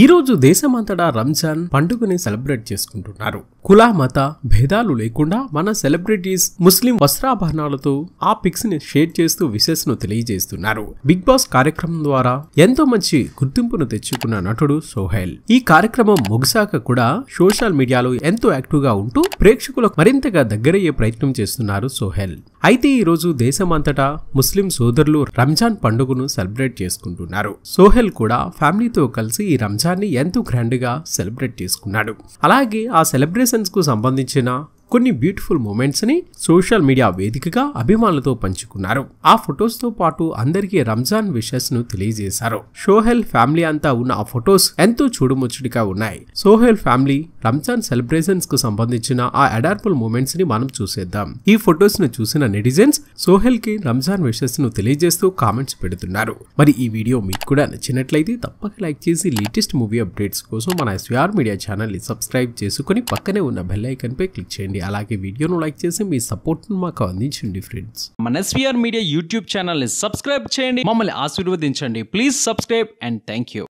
ఈరోజు దేశమంతటా రంజాన్ పండుగని సెలబ్రేట్ చేసుకుంటున్నారు కుల మత భేదాలు లేకుండా మన సెలబ్రిటీస్ ముస్లిం వస్త్రాభరణాలతో ఆ పిక్స్ ని షేర్ చేస్తూ విశేష తెలియజేస్తున్నారు బిగ్ బాస్ కార్యక్రమం ద్వారా ఎంతో మంచి గుర్తింపును తెచ్చుకున్న నటుడు సోహెల్ ఈ కార్యక్రమం ముగిసాక కూడా సోషల్ మీడియాలో ఎంతో యాక్టివ్ గా ఉంటూ ప్రేక్షకులకు మరింతగా దగ్గరయ్యే ప్రయత్నం చేస్తున్నారు సోహెల్ అయితే ఈ రోజు దేశమంతటా ముస్లిం సోదరులు రంజాన్ పండుగను సెలబ్రేట్ చేసుకుంటున్నారు సోహెల్ కూడా ఫ్యామిలీతో కలిసి ఈ రంజాన్ రంజాన్ని ఎంతో గ్రాండ్గా సెలబ్రేట్ చేసుకున్నాడు అలాగే ఆ సెలబ్రేషన్స్కు సంబంధించిన కొన్ని బ్యూటిఫుల్ మూమెంట్స్ని సోషల్ మీడియా వేదికగా అభిమానులతో పంచుకున్నారు ఆ ఫొటోస్తో పాటు అందరికీ రంజాన్ విషెస్ను తెలియజేశారు సోహెల్ ఫ్యామిలీ అంతా ఉన్న ఆ ఫొటోస్ ఎంతో చూడుముచ్చటిగా ఉన్నాయి సోహెల్ ఫ్యామిలీ రంజాన్ సెలబ్రేషన్స్ కు సంబంధించిన ఆ అడార్పుల్ మూమెంట్స్ ని మనం చూసేద్దాం ఈ ఫొటోస్ ను చూసిన నెటిజన్స్ సోహెల్ కి రంజాన్ విషెస్ ను తెలియజేస్తూ కామెంట్స్ పెడుతున్నారు మరి ఈ వీడియో మీకు కూడా నచ్చినట్లయితే తప్పక లైక్ చేసి లేటెస్ట్ మూవీ అప్డేట్స్ కోసం మన ఎస్వీఆర్ మీడియా ఛానల్ ని సబ్స్క్రైబ్ చేసుకుని పక్కనే ఉన్న బెల్ ఐకన్ పై క్లిక్ చేయండి చేయండి అలాగే వీడియోను లైక్ చేసి మీ సపోర్ట్ను మాకు అందించండి ఫ్రెండ్స్ మన ఎస్వీఆర్ మీడియా యూట్యూబ్ ఛానల్ని సబ్స్క్రైబ్ చేయండి మమ్మల్ని ఆశీర్వదించండి please subscribe and thank you